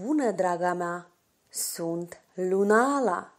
Bună, draga mea! Sunt Lunala!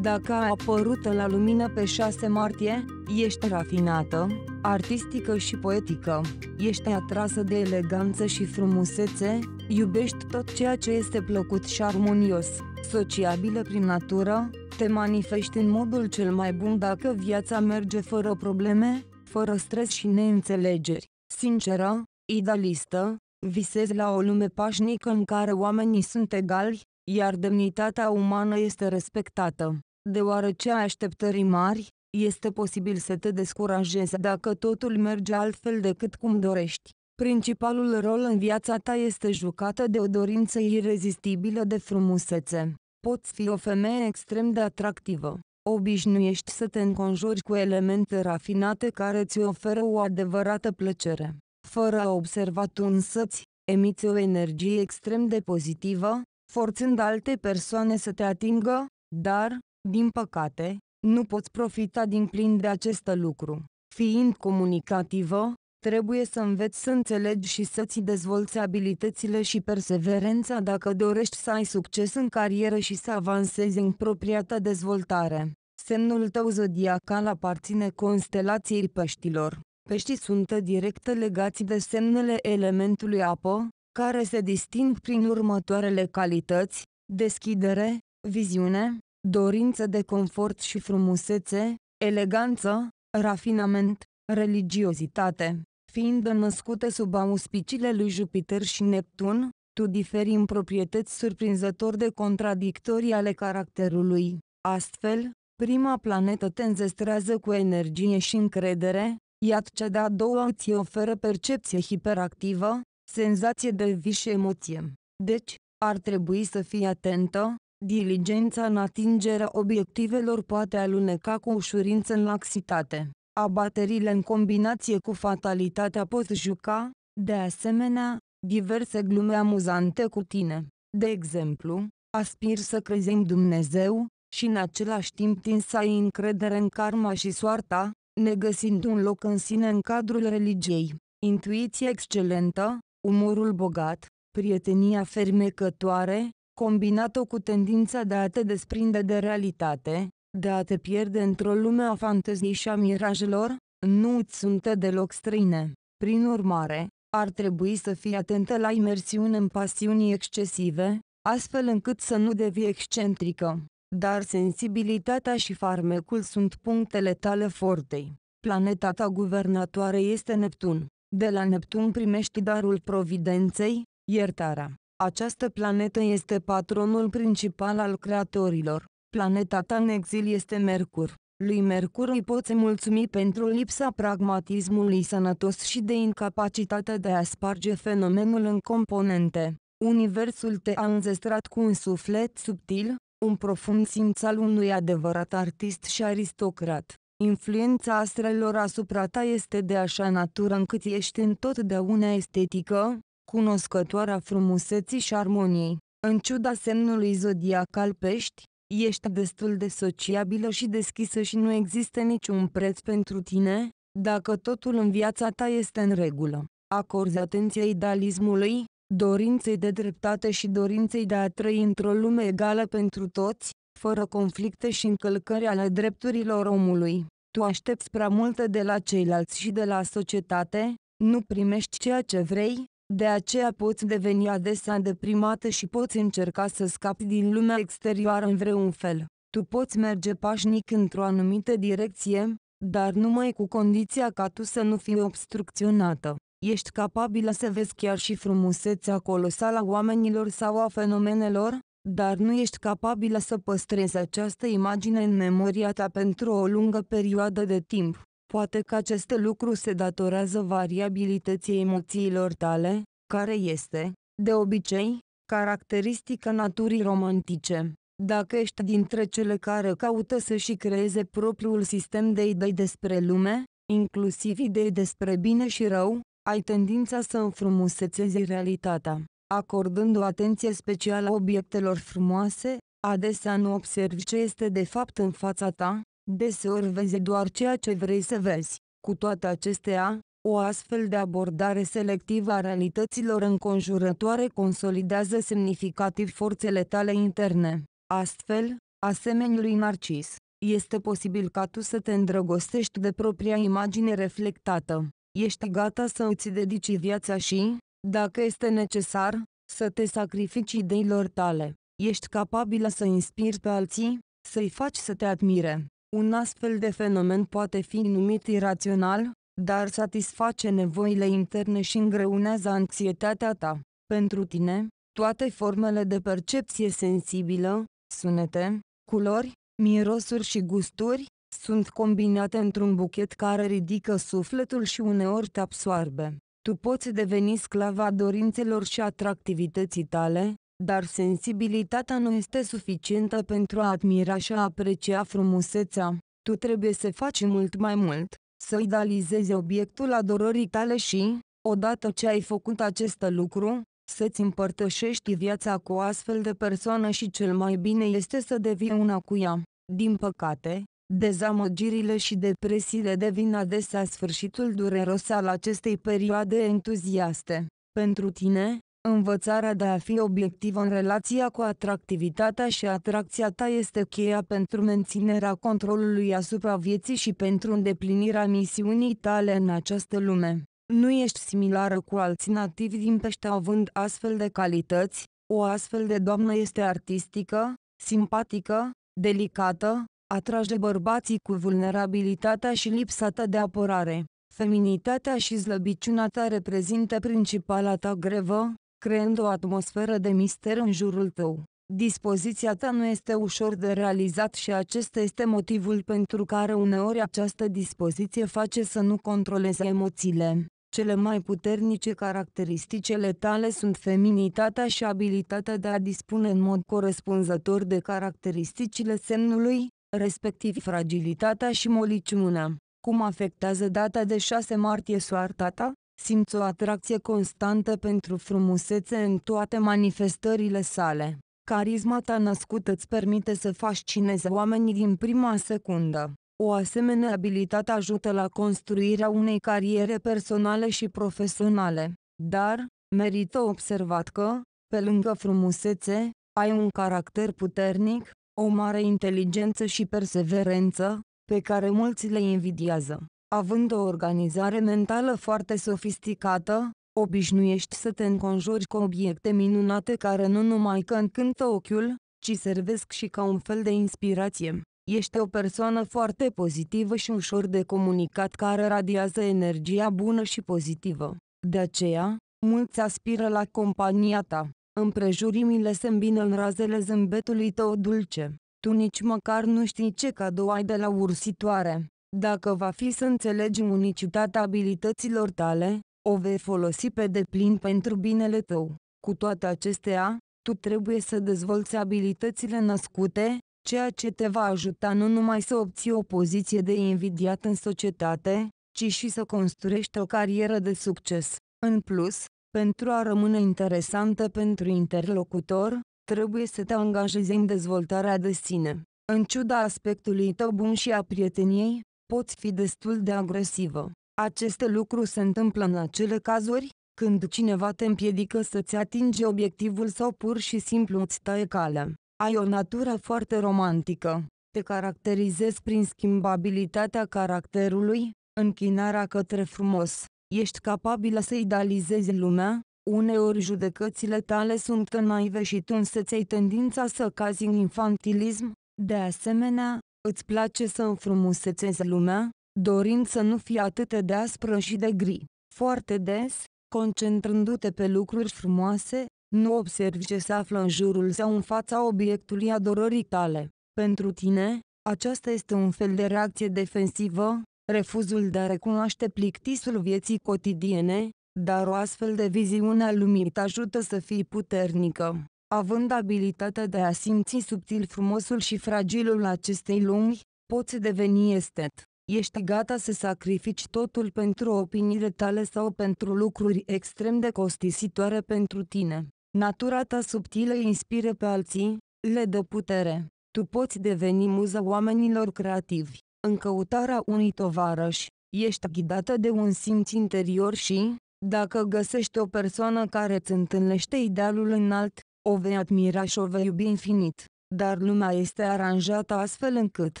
Dacă a apărut la lumină pe 6 martie, ești rafinată, artistică și poetică, ești atrasă de eleganță și frumusețe, iubești tot ceea ce este plăcut și armonios, sociabilă prin natură, te manifesti în modul cel mai bun dacă viața merge fără probleme, fără stres și neînțelegeri, sinceră, idealistă, Visez la o lume pașnică în care oamenii sunt egali, iar demnitatea umană este respectată. Deoarece ai așteptării mari, este posibil să te descurajezi dacă totul merge altfel decât cum dorești. Principalul rol în viața ta este jucată de o dorință irezistibilă de frumusețe. Poți fi o femeie extrem de atractivă. Obișnuiești să te înconjuri cu elemente rafinate care ți oferă o adevărată plăcere fără a observat însăți, emiți o energie extrem de pozitivă, forțând alte persoane să te atingă, dar, din păcate, nu poți profita din plin de acest lucru. Fiind comunicativă, trebuie să înveți să înțelegi și să-ți dezvolți abilitățile și perseverența dacă dorești să ai succes în carieră și să avansezi în propria ta dezvoltare. Semnul tău zodiacal aparține constelației peștilor. Peștii sunt direct legați de semnele elementului apă, care se disting prin următoarele calități, deschidere, viziune, dorință de confort și frumusețe, eleganță, rafinament, religiozitate. Fiind născute sub auspiciile lui Jupiter și Neptun, tu diferi în proprietăți surprinzător de contradictorii ale caracterului. Astfel, prima planetă te înzestrează cu energie și încredere, Iat cea de-a doua îți oferă percepție hiperactivă, senzație de vis și emoție. Deci, ar trebui să fii atentă, diligența în atingerea obiectivelor poate aluneca cu ușurință în laxitate. Abaterile în combinație cu fatalitatea pot juca, de asemenea, diverse glume amuzante cu tine. De exemplu, aspir să crezi în Dumnezeu, și în același timp tin să ai încredere în karma și soarta, negăsind un loc în sine în cadrul religiei, intuiție excelentă, umorul bogat, prietenia fermecătoare, combinat cu tendința de a te desprinde de realitate, de a te pierde într-o lume a fanteziei și a mirajelor, nu îți sunt deloc străine. Prin urmare, ar trebui să fii atentă la imersiune în pasiuni excesive, astfel încât să nu devii excentrică dar sensibilitatea și farmecul sunt punctele tale fortei. Planeta ta guvernatoare este Neptun. De la Neptun primești darul providenței, iertarea. Această planetă este patronul principal al creatorilor. Planeta ta în exil este Mercur. Lui Mercur îi poți mulțumi pentru lipsa pragmatismului sănătos și de incapacitatea de a sparge fenomenul în componente. Universul te-a înzestrat cu un suflet subtil, un profund simț al unui adevărat artist și aristocrat. Influența astrelor asupra ta este de așa natură încât ești întotdeauna estetică, cunoscătoarea frumuseții și armoniei. În ciuda semnului zodiacal pești, ești destul de sociabilă și deschisă și nu există niciun preț pentru tine, dacă totul în viața ta este în regulă. Acorzi atenție idealismului, dorinței de dreptate și dorinței de a trăi într-o lume egală pentru toți, fără conflicte și încălcări ale drepturilor omului. Tu aștepți prea multe de la ceilalți și de la societate, nu primești ceea ce vrei, de aceea poți deveni adesea deprimată și poți încerca să scapi din lumea exterioară în vreun fel. Tu poți merge pașnic într-o anumită direcție, dar numai cu condiția ca tu să nu fii obstrucționată. Ești capabilă să vezi chiar și frumusețea colosală a oamenilor sau a fenomenelor, dar nu ești capabilă să păstrezi această imagine în memoria ta pentru o lungă perioadă de timp. Poate că acest lucru se datorează variabilității emoțiilor tale, care este, de obicei, caracteristică naturii romantice. Dacă ești dintre cele care caută să-și creeze propriul sistem de idei despre lume, inclusiv idei despre bine și rău, ai tendința să înfrumusețezi realitatea, acordând o atenție specială obiectelor frumoase, adesea nu observi ce este de fapt în fața ta, deseori vezi doar ceea ce vrei să vezi. Cu toate acestea, o astfel de abordare selectivă a realităților înconjurătoare consolidează semnificativ forțele tale interne. Astfel, asemenea lui Narcis, este posibil ca tu să te îndrăgostești de propria imagine reflectată ești gata să îți dedici viața și, dacă este necesar, să te sacrifici ideilor tale. Ești capabilă să inspiri pe alții, să-i faci să te admire. Un astfel de fenomen poate fi numit irațional, dar satisface nevoile interne și îngreunează anxietatea ta. Pentru tine, toate formele de percepție sensibilă, sunete, culori, mirosuri și gusturi, sunt combinate într-un buchet care ridică sufletul și uneori te absoarbe. Tu poți deveni sclava dorințelor și atractivității tale, dar sensibilitatea nu este suficientă pentru a admira și a aprecia frumusețea. Tu trebuie să faci mult mai mult, să idealizezi obiectul adorării tale și, odată ce ai făcut acest lucru, să-ți împărtășești viața cu o astfel de persoană și cel mai bine este să devii una cu ea. Din păcate, Dezamăgirile și depresiile devin adesea sfârșitul dureros al acestei perioade entuziaste. Pentru tine, învățarea de a fi obiectiv în relația cu atractivitatea și atracția ta este cheia pentru menținerea controlului asupra vieții și pentru îndeplinirea misiunii tale în această lume. Nu ești similară cu alți nativi din pește având astfel de calități, o astfel de doamnă este artistică, simpatică, delicată, atrage bărbații cu vulnerabilitatea și lipsa ta de apărare. Feminitatea și slăbiciunea ta reprezintă principala ta grevă, creând o atmosferă de mister în jurul tău. Dispoziția ta nu este ușor de realizat și acesta este motivul pentru care uneori această dispoziție face să nu controleze emoțiile. Cele mai puternice caracteristicele tale sunt feminitatea și abilitatea de a dispune în mod corespunzător de caracteristicile semnului, respectiv fragilitatea și moliciunea. Cum afectează data de 6 martie soarta ta? Simți o atracție constantă pentru frumusețe în toate manifestările sale. Carisma ta născută îți permite să fascinezi oamenii din prima secundă. O asemenea abilitate ajută la construirea unei cariere personale și profesionale, dar, merită observat că, pe lângă frumusețe, ai un caracter puternic, o mare inteligență și perseverență, pe care mulți le invidiază. Având o organizare mentală foarte sofisticată, obișnuiești să te înconjori cu obiecte minunate care nu numai că încântă ochiul, ci servesc și ca un fel de inspirație. Ești o persoană foarte pozitivă și ușor de comunicat care radiază energia bună și pozitivă. De aceea, mulți aspiră la compania ta. Împrejurimile se îmbină în razele zâmbetului tău dulce. Tu nici măcar nu știi ce cadou ai de la ursitoare. Dacă va fi să înțelegi unicitatea abilităților tale, o vei folosi pe deplin pentru binele tău. Cu toate acestea, tu trebuie să dezvolți abilitățile născute, ceea ce te va ajuta nu numai să obții o poziție de invidiat în societate, ci și să construiești o carieră de succes. În plus, pentru a rămâne interesantă pentru interlocutor, trebuie să te angajezi în dezvoltarea de sine. În ciuda aspectului tău bun și a prieteniei, poți fi destul de agresivă. Aceste lucruri se întâmplă în acele cazuri, când cineva te împiedică să-ți atingi obiectivul sau pur și simplu îți taie calea. Ai o natură foarte romantică. Te caracterizezi prin schimbabilitatea caracterului, închinarea către frumos, Ești capabilă să idealizezi lumea? Uneori judecățile tale sunt naive și tu însă ți-ai tendința să cazi în infantilism. De asemenea, îți place să înfrumusețezi lumea, dorind să nu fii atât de aspră și de gri. Foarte des, concentrându-te pe lucruri frumoase, nu observi ce se află în jurul sau în fața obiectului adorării tale. Pentru tine, aceasta este un fel de reacție defensivă, refuzul de a recunoaște plictisul vieții cotidiene, dar o astfel de viziune a lumii te ajută să fii puternică. Având abilitatea de a simți subtil frumosul și fragilul acestei lumi, poți deveni estet. Ești gata să sacrifici totul pentru opiniile tale sau pentru lucruri extrem de costisitoare pentru tine. Natura ta subtilă inspiră pe alții, le dă putere. Tu poți deveni muza oamenilor creativi. În căutarea unui tovarăș, ești ghidată de un simț interior și, dacă găsești o persoană care îți întâlnește idealul înalt, o vei admira și o vei iubi infinit, dar lumea este aranjată astfel încât,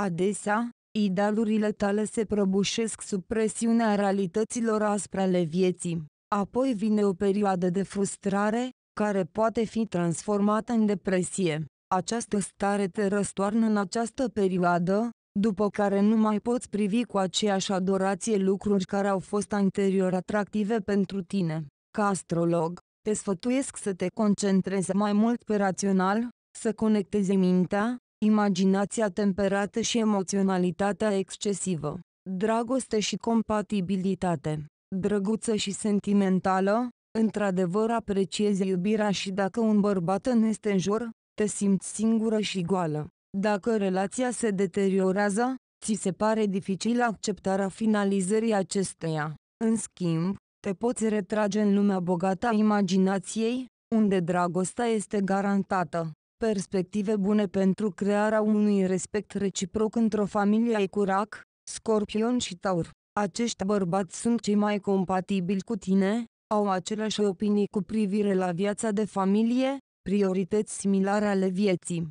adesea, idealurile tale se prăbușesc sub presiunea realităților aspre ale vieții. Apoi vine o perioadă de frustrare, care poate fi transformată în depresie. Această stare te răstoarnă în această perioadă, după care nu mai poți privi cu aceeași adorație lucruri care au fost anterior atractive pentru tine. Ca astrolog, te sfătuiesc să te concentrezi mai mult pe rațional, să conectezi mintea, imaginația temperată și emoționalitatea excesivă, dragoste și compatibilitate, drăguță și sentimentală, într-adevăr apreciezi iubirea și dacă un bărbat nu este în jur, te simți singură și goală. Dacă relația se deteriorează, ți se pare dificil acceptarea finalizării acesteia. În schimb, te poți retrage în lumea bogată a imaginației, unde dragostea este garantată. Perspective bune pentru crearea unui respect reciproc într-o familie ai curac, scorpion și taur. Acești bărbați sunt cei mai compatibili cu tine, au aceleași opinii cu privire la viața de familie, priorități similare ale vieții.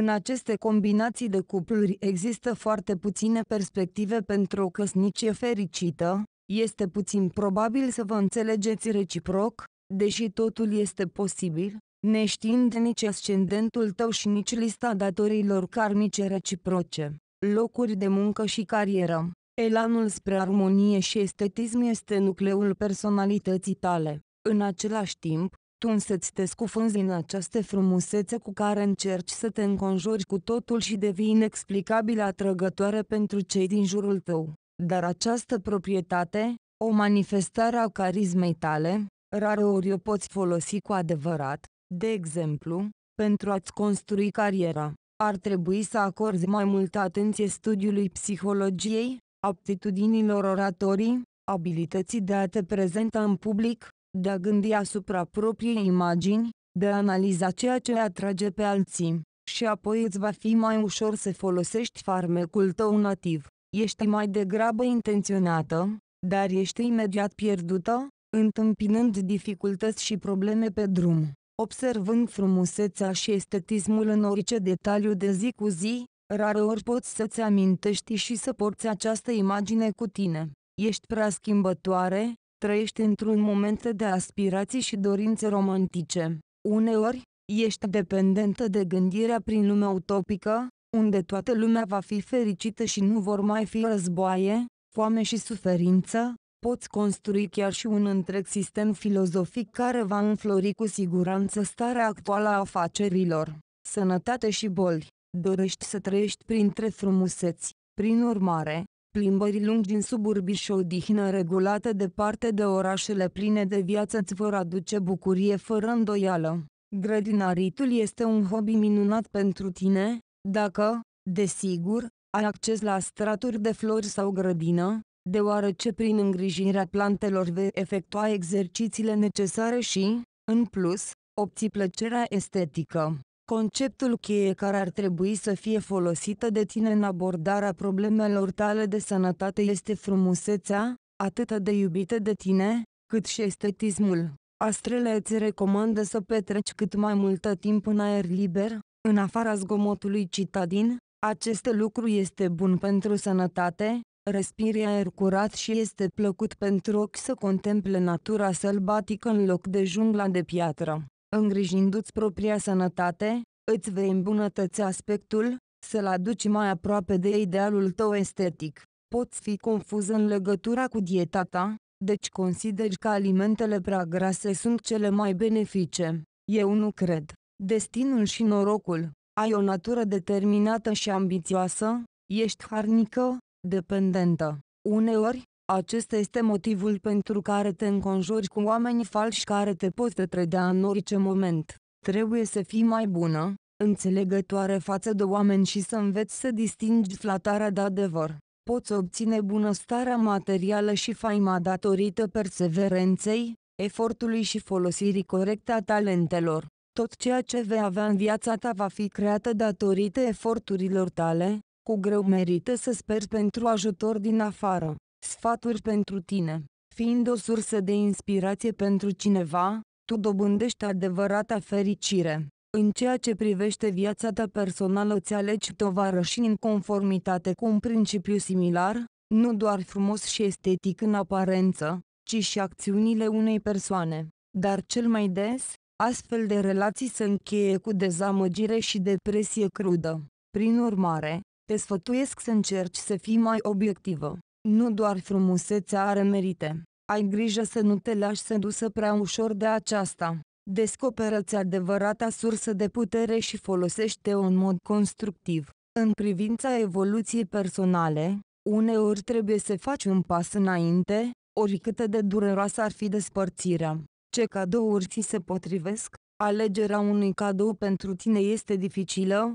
în aceste combinații de cupluri există foarte puține perspective pentru o căsnicie fericită, este puțin probabil să vă înțelegeți reciproc, deși totul este posibil, neștiind nici ascendentul tău și nici lista datorilor karmice reciproce, locuri de muncă și carieră. Elanul spre armonie și estetism este nucleul personalității tale. În același timp, tu ți te scufunzi în această frumusețe cu care încerci să te înconjuri cu totul și devii inexplicabil atrăgătoare pentru cei din jurul tău. Dar această proprietate, o manifestare a carismei tale, rare ori o poți folosi cu adevărat, de exemplu, pentru a-ți construi cariera. Ar trebui să acorzi mai multă atenție studiului psihologiei, aptitudinilor oratorii, abilității de a te prezenta în public, de a gândi asupra propriei imagini, de a analiza ceea ce atrage pe alții, și apoi îți va fi mai ușor să folosești farmecul tău nativ. Ești mai degrabă intenționată, dar ești imediat pierdută, întâmpinând dificultăți și probleme pe drum. Observând frumusețea și estetismul în orice detaliu de zi cu zi, rareori poți să-ți amintești și să porți această imagine cu tine. Ești prea schimbătoare, trăiești într-un moment de aspirații și dorințe romantice. Uneori, ești dependentă de gândirea prin lumea utopică, unde toată lumea va fi fericită și nu vor mai fi războaie, foame și suferință, poți construi chiar și un întreg sistem filozofic care va înflori cu siguranță starea actuală a afacerilor, sănătate și boli. Dorești să trăiești printre frumuseți. Prin urmare, Plimbări lungi din suburbi și odihnă regulată departe de orașele pline de viață îți vor aduce bucurie fără îndoială. Grădinaritul este un hobby minunat pentru tine, dacă, desigur, ai acces la straturi de flori sau grădină, deoarece prin îngrijirea plantelor vei efectua exercițiile necesare și, în plus, obții plăcerea estetică. Conceptul cheie care ar trebui să fie folosită de tine în abordarea problemelor tale de sănătate este frumusețea, atât de iubită de tine, cât și estetismul. Astrele îți recomandă să petreci cât mai multă timp în aer liber, în afara zgomotului citadin, acest lucru este bun pentru sănătate, respiri aer curat și este plăcut pentru ochi să contemple natura sălbatică în loc de jungla de piatră. Îngrijindu-ți propria sănătate, îți vei îmbunătăți aspectul, să-l aduci mai aproape de idealul tău estetic. Poți fi confuz în legătura cu dieta ta, deci consideri că alimentele prea grase sunt cele mai benefice. Eu nu cred. Destinul și norocul. Ai o natură determinată și ambițioasă, ești harnică, dependentă. Uneori, acesta este motivul pentru care te înconjori cu oameni falși care te pot trăda în orice moment. Trebuie să fii mai bună, înțelegătoare față de oameni și să înveți să distingi flatarea de adevăr. Poți obține bunăstarea materială și faima datorită perseverenței, efortului și folosirii corecte a talentelor. Tot ceea ce vei avea în viața ta va fi creată datorită eforturilor tale, cu greu merită să speri pentru ajutor din afară. Sfaturi pentru tine. Fiind o sursă de inspirație pentru cineva, tu dobândești adevărata fericire. În ceea ce privește viața ta personală îți alegi tovarășii în conformitate cu un principiu similar, nu doar frumos și estetic în aparență, ci și acțiunile unei persoane. Dar cel mai des, astfel de relații se încheie cu dezamăgire și depresie crudă. Prin urmare, te sfătuiesc să încerci să fii mai obiectivă. Nu doar frumusețea are merite. Ai grijă să nu te lași sedusă prea ușor de aceasta. Descoperă-ți adevărata sursă de putere și folosește-o în mod constructiv. În privința evoluției personale, uneori trebuie să faci un pas înainte, oricât de dureroasă ar fi despărțirea. Ce cadouri ți se potrivesc? Alegerea unui cadou pentru tine este dificilă,